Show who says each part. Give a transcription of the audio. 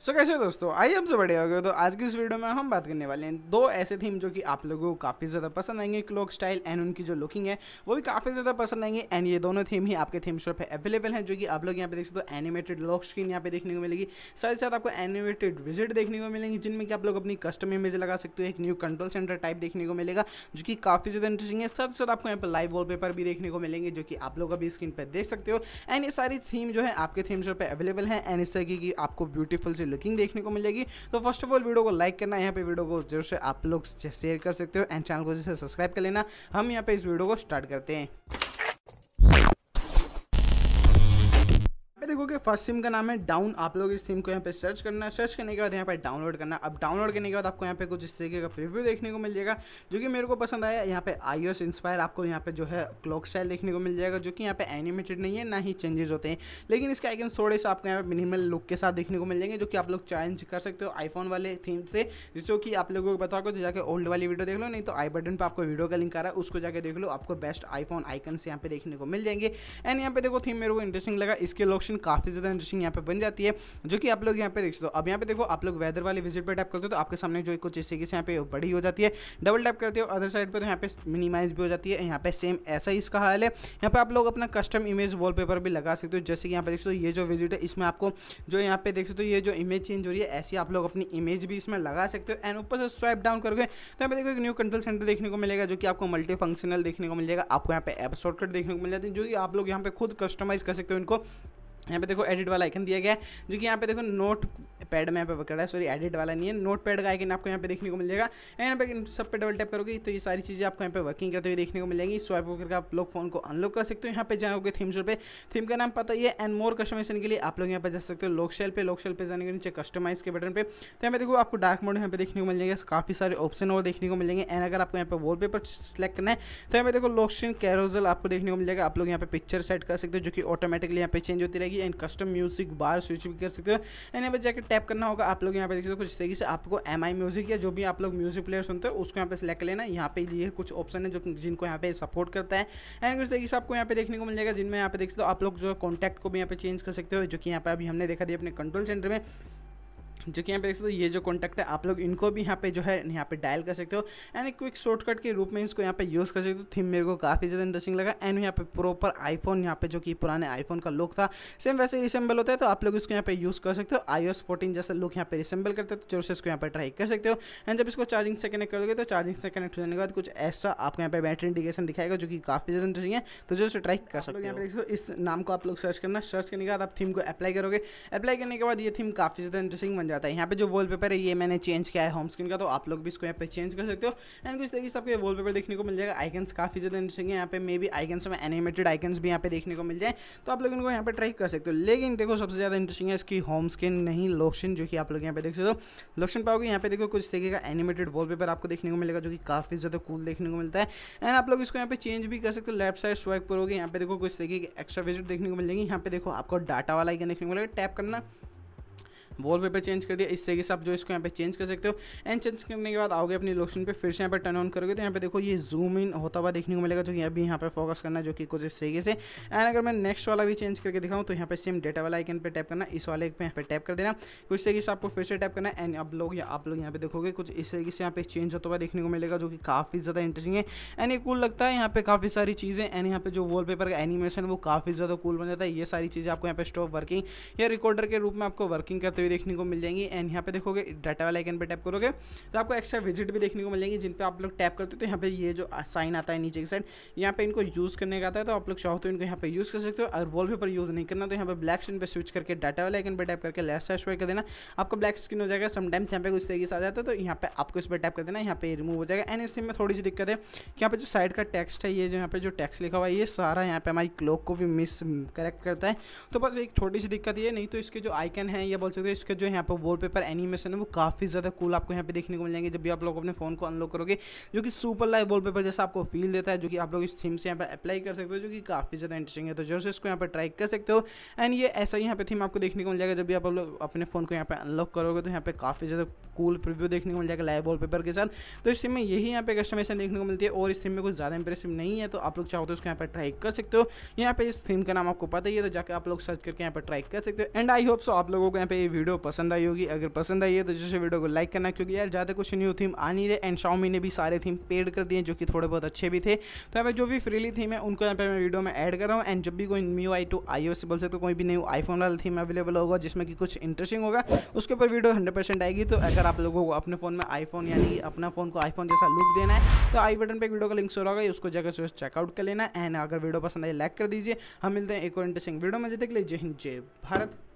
Speaker 1: सो so, कैसे दोस्तों आई हमसे बड़े हो गए तो आज की इस वीडियो में हम बात करने वाले हैं दो ऐसे थीम जो कि आप लोगों को काफ़ी ज़्यादा पसंद आएंगे क्लोक स्टाइल एंड उनकी जो लुकिंग है वो भी काफ़ी ज़्यादा पसंद आएंगे एंड ये दोनों थीम ही आपके थीम शॉप पे अवेलेबल है जो कि आप लोग यहाँ पे देख सकते हो एनिमेटेड लॉक स्क्रीन यहाँ पे देखने को मिलेगी साथ ही साथ आपको एनिमेटेड विजिट देखने को मिलेंगी जिनमें कि आप लोग अपनी कस्टम इमेज लगा सकते हो एक न्यू कंट्रोल सेंटर टाइप देखने को मिलेगा जो कि काफ़ी ज़्यादा इंटरेस्टिंग है साथ ही साथ आपको यहाँ पर लाइव वॉलपेपर भी देखने को मिलेंगे जो कि आप लोग अभी स्क्रीन पर देख सकते हो एंड ये सारी थीम जो है आपके थीम शॉप पर अवेलेबल है एंड इस तरह की आपको ब्यूटीफुल से अच्छी लुकिंग देखने को मिलेगी तो फर्स्ट ऑफ ऑल वीडियो को लाइक करना यहाँ पे वीडियो को जरूर से आप लोग शेयर कर सकते हो एंड चैनल को जैसे सब्सक्राइब कर लेना हम यहाँ पे इस वीडियो को स्टार्ट करते हैं देखोगे फर्स्ट सिम का नाम है डाउन आप लोग इस सिम को यहाँ पे सर्च करना सर्च करने के बाद यहाँ पे डाउनलोड करना अब डाउनलोड करने के बाद आपको यहाँ पे कुछ इस तरीके का प्रिव्यू देखने को मिल जाएगा जो कि मेरे को पसंद आया यहाँ पे आई इंस्पायर आपको यहाँ पे जो है क्लॉक स्टाइल देखने को मिल जाएगा जो कि यहाँ पे एनिमेटेड नहीं है ना ही चेंजेस होते हैं लेकिन इसके आइकन थोड़े से आपको यहाँ पे मिनिमल लुक के साथ देखने को मिल जाएंगे जो कि आप लोग चेंज कर सकते हो आईफोन वाले थीम से जिसको कि आप लोगों को बताओ तो जाकर ओल्ड वाली वीडियो देख लो नहीं तो आई बटन पर आपको वीडियो का लिंक आ रहा है उसको जाकर देख लो आपको बेस्ट आईफोन आइकन से यहाँ पे देखने को मिल जाएंगे एंड यहाँ पे देखो थीम मेरे को इंटरेस्टिंग लगा इसके लोकेशन काफ़ी ज़्यादा इंटरेस्टिंग यहाँ पे बन जाती है जो कि आप लोग यहाँ पे देख सकते हो अब यहाँ पे देखो आप लोग वेदर वाली विजिट पर टैप करते हो तो आपके सामने जो कुछ इस तरीके से यहाँ पे बड़ी हो जाती है डबल टैप करते हो अदर साइड पर तो यहाँ पे मिनिमाइज भी हो जाती है यहाँ पे सेम ऐसा ही इसका हाल है यहाँ पे आप लोग अपना कस्टम इमेज वॉल भी लगा सकते हो जैसे कि यहाँ पे देख सकते हो ये जो विजिट है इसमें आपको जो यहाँ पे देख सकते हो ये जो इमेज चेंज हो रही है ऐसी आप लोग अपनी इमेज भी इसमें लगा सकते हो एंड ऊपर से स्वाइप डाउन करोगे तो यहाँ पे देखो एक न्यू कंट्रोल सेंटर देखने को मिलेगा जो कि आपको मल्टी फंक्शनल देखने को मिलेगा आपको यहाँ पे एप शॉर्टकट देखने को मिल जाती है जो कि आप लोग यहाँ पे खुद कस्टमाइज कर सकते हो इनको यहाँ पे देखो एडिट वाला आइकन दिया गया है जो कि यहाँ पे देखो नोट पैड में यहाँ पे पकड़ा है सॉरी एडिट वाला नहीं है नोट पैड का आइकन आपको यहाँ पे देखने को मिल जाएगा यहाँ पे सब पे डबल टैप करोगे तो ये सारी चीज़ें आपको यहाँ पे वर्किंग करते हुए देखने को मिलेंगी स्वाइप होकर आप लोग फोन को अनलॉक कर सकते हो यहाँ पे जाओगे थीम स्टोर पे थीम का नाम पता ही है एंड मोर कस्टमाइजेशन के लिए आप लोग यहाँ पे जा सकते हो लोक शेल पे लोक शेल पे जाने के नीचे कस्टमाइज के बटन पे तो यहाँ पे देखो आपको डार्क मोड यहाँ पे देखने को मिल जाएगा काफ़ी सारे ऑप्शन और देखने को मिलेंगे एंड अगर आपको यहाँ पे पेपर सेलेक्ट करना है तो यहाँ पे देखो लोक्शन कैरोजल आपको देखने को मिल जाएगा आप लोग यहाँ पे पिक्चर सेट कर सकते हो जो कि ऑटोमेटिकली यहाँ पे चेंज होती रहेगी and custom music bar switch भी कर सकते हो एंड यहाँ पे जाकर टैप करना होगा आप लोग यहाँ पे देख सकते हो कुछ इस तरीके से आपको एम आई म्यूजिक या जो भी आप लोग म्यूजिक प्लेयर सुनते हो उसको यहाँ पे सिलेक्ट लेना यहाँ पे ये कुछ ऑप्शन है जो जिनको यहाँ पे सपोर्ट करता है एंड कुछ तरीके से आपको यहाँ पे देखने को मिल जाएगा जिनमें यहाँ पे देख सकते हो आप लोग जो है कॉन्टैक्ट को भी यहाँ पे चेंज कर सकते हो जो कि यहाँ पे अभी हमने देखा दिया अपने कंट्रोल सेंटर में जो कि यहाँ पे देख सकते हो ये जो कॉन्टैक्ट है आप लोग इनको भी यहाँ पे जो है यहाँ पे डायल कर सकते हो एंड क्विक शॉर्टकट के रूप में इसको यहाँ पे यूज़ कर सकते हो थीम मेरे को काफ़ी ज़्यादा इंटरेस्टिंग लगा एंड यहाँ पे प्रॉपर आईफोन यहाँ पे जो कि पुराने आईफोन का लुक था सेम वैसे रिसेंबल होता है तो आप लोग इसको यहाँ पे यूज़ कर सकते हो आई एस फोर्टीन जैसा लुक यहाँ पे रिसेंबल करते हो तो जोर से इसको यहाँ पर ट्राई कर सकते हो एंड जब इसको चार्जिंग से कनेक्ट करोगे तो चार्जिंग से कनेक्ट हो जाने के बाद कुछ एक्स्ट्रा आपको यहाँ पे बैटरी इंडिकेशन दिखाएगा जो कि काफ़ी ज़्यादा इंटरेस्टिंग है तो जो से ट्राई कर सकते हो यहाँ पे देख सकते इस नाम को आप लोग सर्च करना सर्च करने के बाद आप थीम को अप्लाई करोगे अप्लाई करने के बाद ये थीम काफ़ी ज़्यादा इंटरेस्टिंग बन जाए है जाता है यहाँ पे जो वॉलपेपर है ये मैंने चेंज किया है होम स्क्रीन का तो आप लोग भी इसको यहाँ पे चेंज कर सकते हो एंड कुछ तरीके से आपको वॉलपेपर देखने को मिल जाएगा आइकन्स काफ़ी ज़्यादा इंटरेस्टिंग है यहाँ पे मे बी आइकन्स में एनिमेटेड आइकन्स भी यहाँ पे देखने को मिल जाए तो आप लोग इनको यहाँ पे ट्राई कर सकते हो लेकिन देखो सबसे ज़्यादा इंटरेस्टिंग है इसकी होम स्क्रीन नहीं लोशन जो कि आप लोग यहाँ पे देख सकते हो लोशन पाओगे यहाँ पे देखो कुछ तरीके का एनिमेटेड वॉलपेपर आपको देखने को मिलेगा जो कि काफ़ी ज़्यादा कूल देखने को मिलता है एंड आप लोग इसको यहाँ पे चेंज भी कर सकते हो लेफ्ट साइड स्वाइप करोगे यहाँ पे देखो कुछ तरीके की एक्स्ट्रा विजिट देखने को मिल जाएगी यहाँ पे देखो आपको डाटा वाला आइकन देखने को मिलेगा टैप करना वॉल पेपर चेंज कर दिया इस तरीके से आप जो इसको यहाँ पे चेंज कर सकते हो एंड चेंज करने के बाद आओगे अपनी लोकेशन पे फिर से यहाँ पे टर्न ऑन करोगे तो यहाँ पे देखो ये जूम इन होता हुआ देखने को मिलेगा जो कि अभी यहाँ पे फोकस करना जो कि कुछ इस तरीके से एंड अगर मैं नेक्स्ट वाला भी चेंज करके दिखाऊँ तो यहाँ पे सेम डेटा वाला आइकन पर टैप करना इस वाले पे यहाँ पे टैप कर देना कुछ तरीके से आपको फिर से टैप करना एंड आप लोग आप लोग यहाँ पे देखोगे कुछ इस तरीके से यहाँ पे चेंज होता हुआ देखने को मिलेगा जो कि काफ़ी ज़्यादा इंटरेस्टिंग है एंड ये कूल लगता है यहाँ पे काफ़ी सारी चीज़ें एंड यहाँ पे जो पेपर का एनिमेशन वो काफ़ी ज़्यादा कूल बन जाता है ये सारी चीज़ें आपको यहाँ पे स्टॉप वर्किंग या रिकॉर्डर के रूप में आपको वर्किंग करते हुए वीडियो देखने को मिल जाएंगी एंड यहाँ पे देखोगे डाटा वाला आइकन पे टैप करोगे तो आपको एक्स्ट्रा विजिट भी देखने को मिल जाएंगी जिन पे आप लोग टैप करते हो तो यहाँ पे ये जो साइन आता है नीचे की साइड यहाँ पे इनको यूज़ करने का आता है तो आप लोग चाहो तो इनको यहाँ पे यूज़ कर सकते हो और पेपर यूज़ नहीं करना तो यहाँ पर ब्लैक स्क्रीन पर स्विच करके डाटा वाला आइकन पर टैप करके लेफ्ट साइड पर कर देना आपको ब्लैक स्क्रीन हो जाएगा समटाइम्स यहाँ पे कुछ तरीके से आ जाता है तो यहाँ पे आपको इस पर टैप कर देना यहाँ पे रिमूव हो जाएगा एंड इसमें में थोड़ी सी दिक्कत है कि यहाँ पे जो साइड का टेक्स्ट है ये जो यहाँ पे जो टेक्स्ट लिखा हुआ है ये सारा यहाँ पे हमारी क्लॉक को भी मिस करेक्ट करता है तो बस एक छोटी सी दिक्कत ये नहीं तो इसके जो आइकन है या बोल सकते हो इसका जो यहाँ पर वॉलपेपर एनिमेशन है वो काफ़ी ज़्यादा कूल आपको यहाँ पे देखने को मिल जाएंगे जब भी आप लोग अपने फ़ोन को अनलॉक करोगे जो कि सुपर लाइव वॉलपेपर जैसा आपको फील देता है जो कि आप लोग इस थीम से यहाँ पर अप्लाई कर सकते हो जो कि काफ़ी ज़्यादा इंटरेस्टिंग है तो जरूर से इसको यहाँ पर ट्राई कर सकते हो एंड ये ऐसा यहाँ पर थीम आपको देखने को मिल जाएगा जब भी आप लोग अपने फ़ोन को यहाँ पर अनलॉक करोगे तो यहाँ पर काफ़ी ज़्यादा कूल प्रिव्यू देखने को मिल जाएगा लाइव वॉलपेपर के साथ तो इस थीम में यही यहाँ पे कस्टमेशन देखने को मिलती है और इस थीम में कुछ ज़्यादा इंप्रेसिव नहीं है तो आप लोग चाहो तो उसको यहाँ पर ट्राई कर सकते हो यहाँ पर इस थीम का नाम आपको पता ही है तो जाकर आप लोग सर्च करके यहाँ पर ट्राई कर सकते हो एंड आई होप सो आप लोगों को यहाँ पे वीडियो पसंद आई होगी अगर पसंद आई है तो जैसे वीडियो को लाइक करना क्योंकि यार ज़्यादा कुछ न्यू थीम आ नहीं रहे एंड शाओमी ने भी सारे थीम पेड कर दिए जो कि थोड़े बहुत अच्छे भी थे तो यहाँ पर जो भी फ्रीली थीम है उनको यहाँ पे मैं वीडियो में ऐड कर रहा हूँ एंड जब भी कोई न्यू आई टू आई ओ बोल सकते तो कोई भी न्यू आईफोन वाला थीम अवेलेबल होगा जिसमें कि कुछ इंटरेस्टिंग होगा उसके ऊपर वीडियो हंड्रेड आएगी तो अगर आप लोगों को अपने फ़ोन में आईफोन यानी अपना फ़ोन को आईफोन जैसा लुक देना है तो आई बटन पर वीडियो का लिंक शोर होगा उसको जगह से चेकआउट कर लेना एंड अगर वीडियो पसंद आई लाइक कर दीजिए हम मिलते हैं एक और इंटरेस्टिंग वीडियो में जब देख लीजिए जय हिंद जय भारत